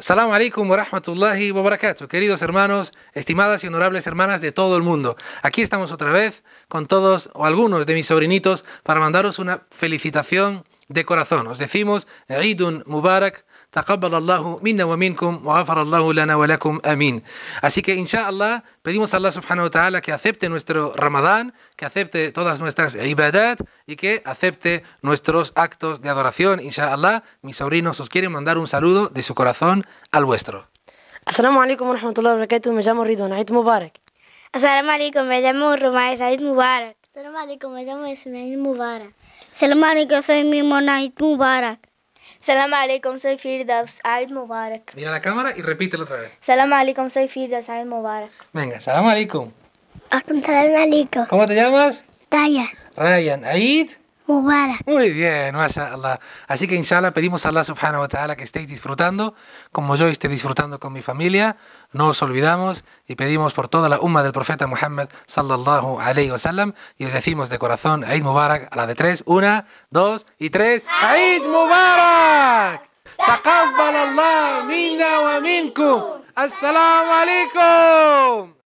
Salam alaikum wa rahmatullahi wa barakatuh, queridos hermanos, estimadas y honorables hermanas de todo el mundo. Aquí estamos otra vez con todos o algunos de mis sobrinitos para mandaros una felicitación de corazón. Os decimos, Eidun Mubarak, taqabbal Allahu minna wa minkum, Allahu lana wa amin. Así que, inshallah, pedimos a Allah subhanahu wa ta'ala que acepte nuestro Ramadán, que acepte todas nuestras ibadat y que acepte nuestros actos de adoración, inshallah. Mis sobrinos os quieren mandar un saludo de su corazón al vuestro. Asalamu alaikum wa rahmatullahi wa barakatuh, me llamo Ridwan Eid Mubarak. Asalamu alaikum, me llamo Rumaez Eid Mubarak. Salam alaikum, me llamo Ismail Mubarak. Salam alaikum, soy Mimona Mubarak. Salam alaikum, soy Firdaus Aid Mubarak. Mira la cámara y repítelo otra vez. Salam alaikum, soy Firdaus Aid Mubarak. Venga, salam alaikum. Salam alaikum. ¿Cómo te llamas? Ryan. Ryan, Aid. Mubarak. Muy bien, mashallah. Así que inshallah pedimos a Allah subhanahu wa ta'ala que estéis disfrutando, como yo esté disfrutando con mi familia. No os olvidamos y pedimos por toda la umma del profeta Muhammad sallallahu alayhi wa sallam. Y os decimos de corazón, Eid Mubarak, a la de tres. Una, dos y tres. Eid Mubarak. تقبل الله wa ومنكم السلام alaykum!